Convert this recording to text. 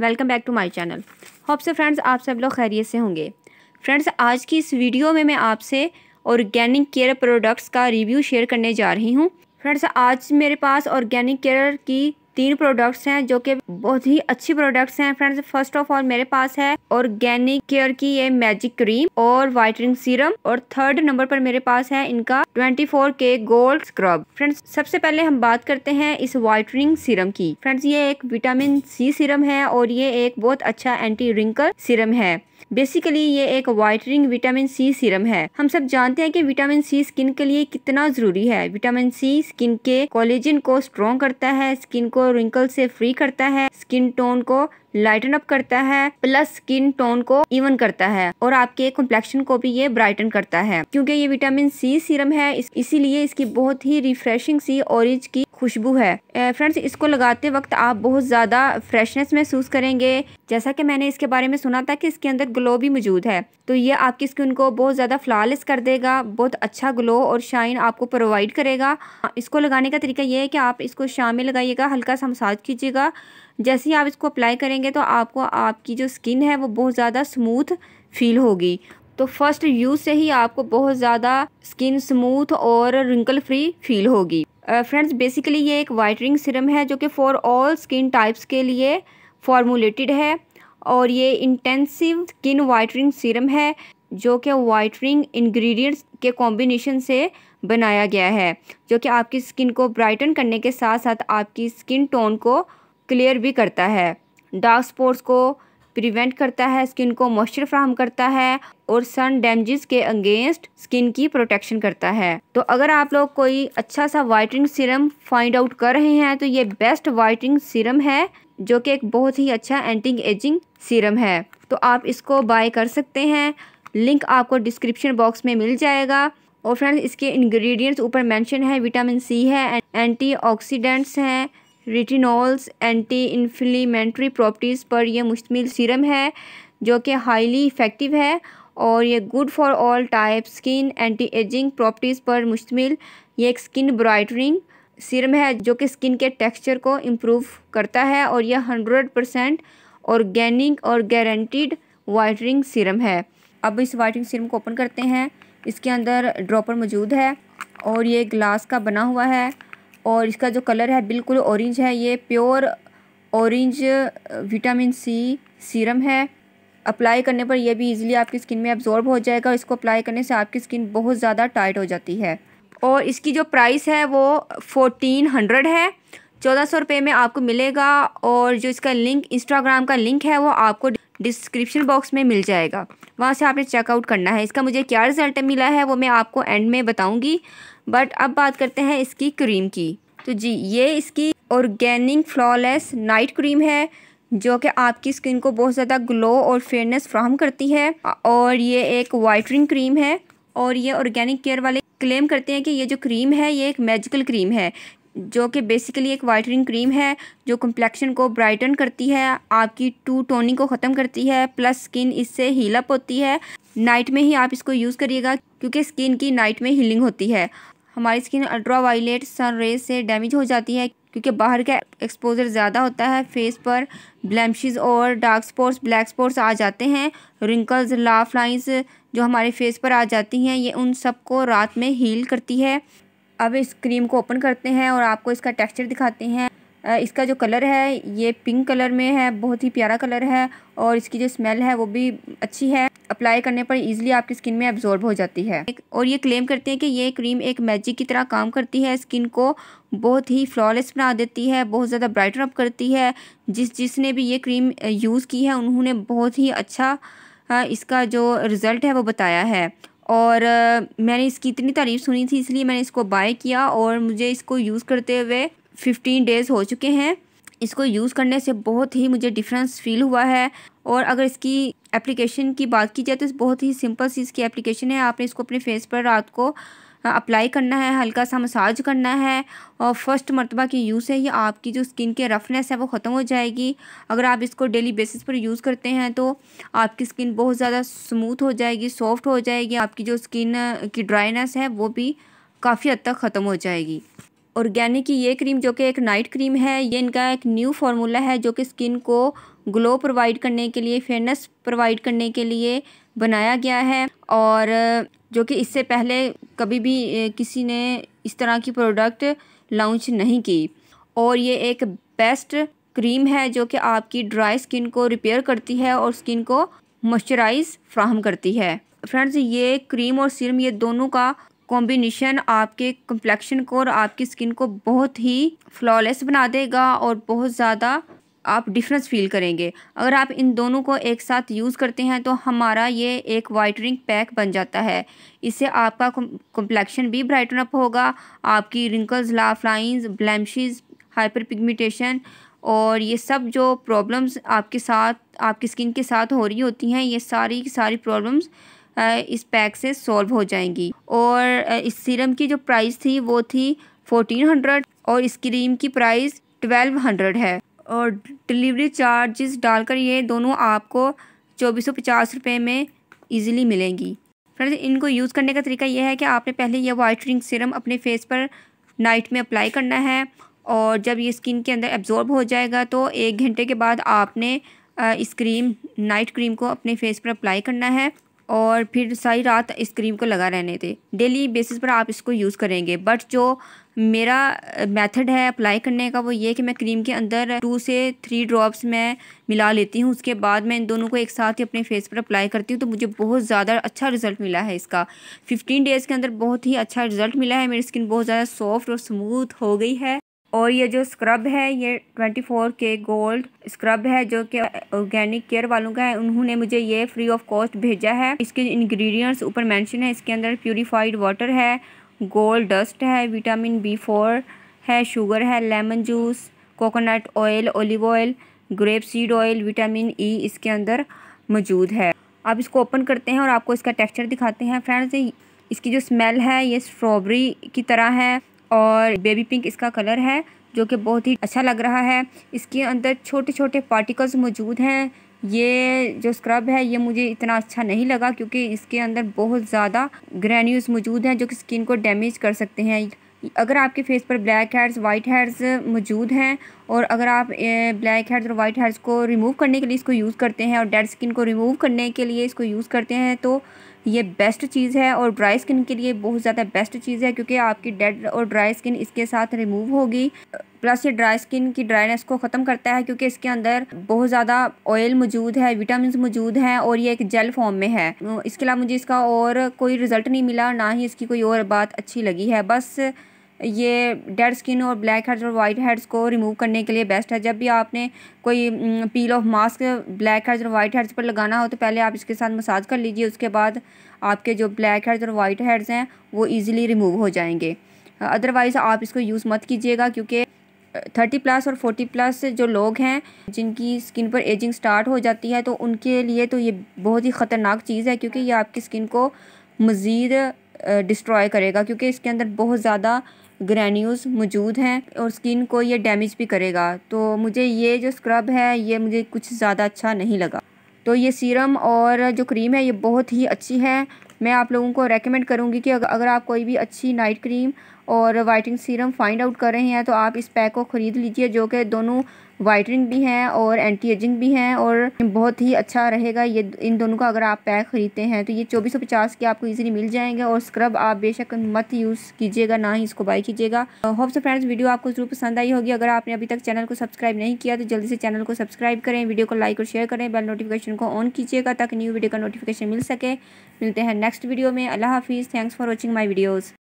welcome back to my channel hope से friends आप सब लोग खैरियत से होंगे फ्रेंड्स आज की इस वीडियो में मैं आपसे ऑर्गेनिक केयर प्रोडक्ट्स का रिव्यू शेयर करने जा रही हूँ फ्रेंड्स आज मेरे पास ऑर्गेनिक केयर की तीन प्रोडक्ट्स हैं जो कि बहुत ही अच्छी प्रोडक्ट्स हैं फ्रेंड्स फर्स्ट ऑफ ऑल मेरे पास है ऑर्गेनिक केयर की ये मैजिक क्रीम और वाइटनिंग सीरम और थर्ड नंबर पर मेरे पास है इनका 24 के गोल्ड स्क्रब फ्रेंड्स सबसे पहले हम बात करते हैं इस वाइटनिंग सीरम की फ्रेंड्स ये एक विटामिन सी सीरम है और ये एक बहुत अच्छा एंटी रिंकल सीरम है बेसिकली ये एक वाइटनिंग विटामिन सी सीरम है हम सब जानते हैं कि विटामिन सी स्किन के लिए कितना जरूरी है विटामिन सी स्किन के कोलेजिन को स्ट्रॉन्ग करता है स्किन को रिंकल से फ्री करता है स्किन टोन को लाइटन अप करता है प्लस स्किन टोन को इवन करता है और आपके कॉम्प्लेक्शन को भी ये ब्राइटन करता है क्योंकि ये विटामिन सी सीरम है इसीलिए इसकी बहुत ही रिफ्रेशिंग सी ऑरेंज की खुशबू है फ्रेंड्स इसको लगाते वक्त आप बहुत ज़्यादा फ्रेशनेस महसूस करेंगे जैसा कि मैंने इसके बारे में सुना था कि इसके अंदर ग्लो भी मौजूद है तो ये आपकी स्किन को बहुत ज़्यादा फ्लॉलेस कर देगा बहुत अच्छा ग्लो और शाइन आपको प्रोवाइड करेगा इसको लगाने का तरीका ये है कि आप इसको शाम में लगाइएगा हल्का सा मसाज कीजिएगा जैसे ही आप इसको अप्लाई करेंगे तो आपको आपकी जो स्किन है वो बहुत ज़्यादा स्मूथ फील होगी तो फर्स्ट यूज़ से ही आपको बहुत ज़्यादा स्किन स्मूथ और रिंकल फ्री फील होगी फ्रेंड्स uh, बेसिकली ये एक वाइटनिंग सिरम है जो कि फॉर ऑल स्किन टाइप्स के लिए फॉर्मुलेटेड है और ये इंटेंसिव स्किन वाइटनिंग सिरम है जो कि वाइटनिंग इंग्रेडिएंट्स के कॉम्बिनेशन से बनाया गया है जो कि आपकी स्किन को ब्राइटन करने के साथ साथ आपकी स्किन टोन को क्लियर भी करता है डार्क स्पॉट्स को प्रिवेंट करता है स्किन को मॉइस्चर फ्राहम करता है और सन डैमेज के अगेंस्ट स्किन की प्रोटेक्शन करता है तो अगर आप लोग कोई अच्छा सा वाइटनिंग सीरम फाइंड आउट कर रहे हैं तो ये बेस्ट वाइटनिंग सीरम है जो कि एक बहुत ही अच्छा एंटी एजिंग सीरम है तो आप इसको बाय कर सकते हैं लिंक आपको डिस्क्रिप्शन बॉक्स में मिल जाएगा और फ्रेंड्स इसके इंग्रेडिएंट्स ऊपर मेंशन है विटामिन सी है एंटीऑक्सीडेंट्स हैं रिटिनॉल्स एंटी इन्फ्लीमेंट्री प्रॉपर्टीज़ पर यह मुश्तमिल सीरम है जो कि हाईली इफ़ेक्टिव है और ये good for all type skin anti ageing properties पर मुश्तमिल ये एक स्किन ब्राइटनिंग सीरम है जो कि स्किन के टेक्सचर को इम्प्रूव करता है और यह हंड्रेड परसेंट ऑर्गेनिक और गारंटीड वाइटनिंग सीरम है अब इस वाइटनिंग सीरम को ओपन करते हैं इसके अंदर ड्रॉपर मौजूद है और ये ग्लास का बना हुआ है और इसका जो कलर है बिल्कुल ऑरेंज है ये pure orange vitamin C serum है अप्लाई करने पर यह भी इजीली आपकी स्किन में एब्जॉर्ब हो जाएगा इसको अप्लाई करने से आपकी स्किन बहुत ज़्यादा टाइट हो जाती है और इसकी जो प्राइस है वो फोर्टीन हंड्रेड है चौदह सौ रुपये में आपको मिलेगा और जो इसका लिंक इंस्टाग्राम का लिंक है वो आपको डिस्क्रिप्शन बॉक्स में मिल जाएगा वहाँ से आपने चेकआउट करना है इसका मुझे क्या रिज़ल्ट मिला है वो मैं आपको एंड में बताऊँगी बट अब बात करते हैं इसकी क्रीम की तो जी ये इसकी ऑर्गेनिक फ्लॉलेस नाइट क्रीम है जो कि आपकी स्किन को बहुत ज़्यादा ग्लो और फेयरनेस फ्राहम करती है और ये एक वाइटनिंग क्रीम है और ये ऑर्गेनिक केयर वाले क्लेम करते हैं कि ये जो क्रीम है ये एक मैजिकल क्रीम है जो कि बेसिकली एक वाइटनिंग क्रीम है जो कम्प्लेक्शन को ब्राइटन करती है आपकी टू टोनिंग को ख़त्म करती है प्लस स्किन इससे हीलअप होती है नाइट में ही आप इसको यूज़ करिएगा क्योंकि स्किन की नाइट में हीलिंग होती है हमारी skin ultra violet sun rays से डैमेज हो जाती है क्योंकि बाहर का एक्सपोजर ज़्यादा होता है फेस पर ब्लैमशिज और डार्क स्पॉट्स ब्लैक स्पॉट्स आ जाते हैं रिंकल्स लाफ लाइन्स जो हमारे फेस पर आ जाती हैं ये उन सब को रात में हील करती है अब इस क्रीम को ओपन करते हैं और आपको इसका टेक्सचर दिखाते हैं इसका जो कलर है ये पिंक कलर में है बहुत ही प्यारा कलर है और इसकी जो स्मेल है वो भी अच्छी है अप्लाई करने पर इजीली आपकी स्किन में एब्जॉर्ब हो जाती है और ये क्लेम करते हैं कि ये क्रीम एक मैजिक की तरह काम करती है स्किन को बहुत ही फ्लॉलेस बना देती है बहुत ज़्यादा ब्राइटन अप करती है जिस जिसने भी ये क्रीम यूज़ की है उन्होंने बहुत ही अच्छा इसका जो रिज़ल्ट है वो बताया है और मैंने इसकी इतनी तारीफ़ सुनी थी इसलिए मैंने इसको बाय किया और मुझे इसको यूज़ करते हुए फिफ्टीन डेज़ हो चुके हैं इसको यूज़ करने से बहुत ही मुझे डिफरेंस फील हुआ है और अगर इसकी एप्लीकेशन की बात की जाए तो बहुत ही सिंपल सी इसकी एप्लीकेशन है आपने इसको अपने फेस पर रात को अप्लाई करना है हल्का सा मसाज करना है और फर्स्ट मरतबा की यूज़ है ये आपकी जो स्किन के रफनेस है वो ख़त्म हो जाएगी अगर आप इसको डेली बेसिस पर यूज़ करते हैं तो आपकी स्किन बहुत ज़्यादा स्मूथ हो जाएगी सॉफ्ट हो जाएगी आपकी जो स्किन की ड्राइनेस है वो भी काफ़ी हद तक ख़त्म हो जाएगी ऑर्गेनिक की ये क्रीम जो कि एक नाइट क्रीम है ये इनका एक न्यू फार्मूला है जो कि स्किन को ग्लो प्रोवाइड करने के लिए फेयरनेस प्रोवाइड करने के लिए बनाया गया है और जो कि इससे पहले कभी भी किसी ने इस तरह की प्रोडक्ट लॉन्च नहीं की और ये एक बेस्ट क्रीम है जो कि आपकी ड्राई स्किन को रिपेयर करती है और स्किन को मॉइस्चराइज फ्राहम करती है फ्रेंड्स ये क्रीम और सीरम ये दोनों का कॉम्बिनेशन आपके कम्प्लेक्शन को और आपकी स्किन को बहुत ही फ्लॉलेस बना देगा और बहुत ज़्यादा आप डिफरेंस फील करेंगे अगर आप इन दोनों को एक साथ यूज़ करते हैं तो हमारा ये एक वाइटनिंग पैक बन जाता है इससे आपका कम्प्लेक्शन भी ब्राइटन अप होगा आपकी wrinkles laugh lines blemishes hyper pigmentation और ये सब जो प्रॉब्लम्स आपके साथ आपकी स्किन के साथ हो रही होती हैं ये सारी सारी प्रॉब्लम्स इस पैक से सॉल्व हो जाएंगी और इस सीरम की जो प्राइस थी वो थी फोर्टीन हंड्रेड और इस क्रीम की प्राइस ट्वेल्व हंड्रेड है और डिलीवरी चार्जेस डालकर ये दोनों आपको चौबीस सौ पचास रुपये में ईजिली मिलेंगी फ्रेंड्स इनको यूज़ करने का तरीका यह है कि आपने पहले यह वाइटनिंग सीरम अपने फेस पर नाइट में अप्लाई करना है और जब ये स्किन के अंदर एब्जॉर्ब हो जाएगा तो एक घंटे के बाद आपने इस क्रीम नाइट क्रीम को अपने फेस पर अप्लाई करना है और फिर सारी रात इस क्रीम को लगा रहने थे डेली बेसिस पर आप इसको यूज़ करेंगे बट जो मेरा मेथड है अप्लाई करने का वो ये कि मैं क्रीम के अंदर टू से थ्री ड्रॉप्स मैं मिला लेती हूँ उसके बाद मैं इन दोनों को एक साथ ही अपने फेस पर अप्लाई करती हूँ तो मुझे बहुत ज़्यादा अच्छा रिजल्ट मिला है इसका फिफ्टीन डेज़ के अंदर बहुत ही अच्छा रिजल्ट मिला है मेरी स्किन बहुत ज़्यादा सॉफ्ट और स्मूथ हो गई है और ये जो स्क्रब है ये 24 के गोल्ड स्क्रब है जो कि ऑर्गेनिक केयर वालों का है उन्होंने मुझे ये फ्री ऑफ कॉस्ट भेजा है इसके इंग्रेडिएंट्स ऊपर मेंशन है इसके अंदर प्योरीफाइड वाटर है गोल्ड डस्ट है विटामिन बी फोर है शुगर है lemon juice coconut oil olive oil grape seed oil vitamin E इसके अंदर मौजूद है आप इसको ओपन करते हैं और आपको इसका टेक्स्चर दिखाते हैं फ्रेंड्स इसकी जो स्मेल है ये स्ट्रॉबेरी की तरह है और बेबी पिंक इसका कलर है जो कि बहुत ही अच्छा लग रहा है इसके अंदर छोटे छोटे पार्टिकल्स मौजूद हैं ये जो स्क्रब है ये मुझे इतना अच्छा नहीं लगा क्योंकि इसके अंदर बहुत ज़्यादा ग्रैन्यूज मौजूद हैं जो कि स्किन को डैमेज कर सकते हैं अगर आपके फेस पर ब्लैक हेड्स वाइट हेड्स मौजूद हैं और अगर आप ब्लैक हेड्स और वाइट हेड्स को रिमूव करने के लिए इसको यूज़ करते हैं और डेड स्किन को रिमूव करने के लिए इसको यूज़ करते हैं तो ये बेस्ट चीज़ है और ड्राई स्किन के लिए बहुत ज़्यादा बेस्ट चीज़ है क्योंकि आपकी डेड और ड्राई स्किन इसके साथ रिमूव होगी प्लस ये ड्राई स्किन की ड्राइनेस को ख़त्म करता है क्योंकि इसके अंदर बहुत ज़्यादा ऑयल मौजूद है विटामिन मौजूद हैं और ये एक जेल फॉर्म में है इसके अलावा मुझे इसका और कोई रिज़ल्ट नहीं मिला ना ही इसकी कोई और बात अच्छी लगी है बस ये डेड स्किन और ब्लैक हेड्स और वाइट हेड्स को रिमूव करने के लिए बेस्ट है जब भी आपने कोई peel off mask blackheads और वाइट हेड्स पर लगाना हो तो पहले आप इसके साथ मसाज कर लीजिए उसके बाद आपके जो ब्लैक हेड्स और वाइट हेड्स हैं वो ईज़िली रिमूव हो जाएंगे अदरवाइज़ आप इसको यूज़ मत कीजिएगा क्योंकि थर्टी प्लस और फोर्टी प्लस जो लोग हैं जिनकी स्किन पर एजिंग स्टार्ट हो जाती है तो उनके लिए तो ये बहुत ही ख़तरनाक चीज़ है क्योंकि ये आपकी स्किन को मज़ीद डिस्ट्रॉय करेगा क्योंकि इसके अंदर बहुत ज़्यादा ग्रैन्यूज़ मौजूद हैं और स्किन को ये डैमेज भी करेगा तो मुझे ये जो स्क्रब है ये मुझे कुछ ज़्यादा अच्छा नहीं लगा तो ये सीरम और जो क्रीम है ये बहुत ही अच्छी है मैं आप लोगों को रेकमेंड करूँगी कि अगर आप कोई भी अच्छी नाइट क्रीम और वाइटिंग सीरम फाइंड आउट कर रहे हैं तो आप इस पैक को ख़रीद लीजिए जो कि दोनों वाइटनिंग भी हैं और एंटी एजिंग भी हैं और बहुत ही अच्छा रहेगा ये इन दोनों का अगर आप पैक ख़रीदते हैं तो ये चौबीस के आपको ईजिली मिल जाएंगे और स्क्रब आप बेशक मत यूज़ कीजिएगा ना ही इसको बाई कीजिएगा होप सो फ्रेंड्स वीडियो आपको ज़रूर पसंद आई होगी अगर आपने अभी तक चैनल को सब्सक्राइब नहीं किया तो जल्दी से चैनल को सब्सक्राइब करें वीडियो को लाइक और शेयर करें बेल नोटिफिकेशन को ऑन कीजिएगा ताकि न्यू वीडियो का नोटिफिकेशन मिल सके मिलते हैं नेक्स्ट वीडियो में अल्लाह हाफिज़ thanks for watching my videos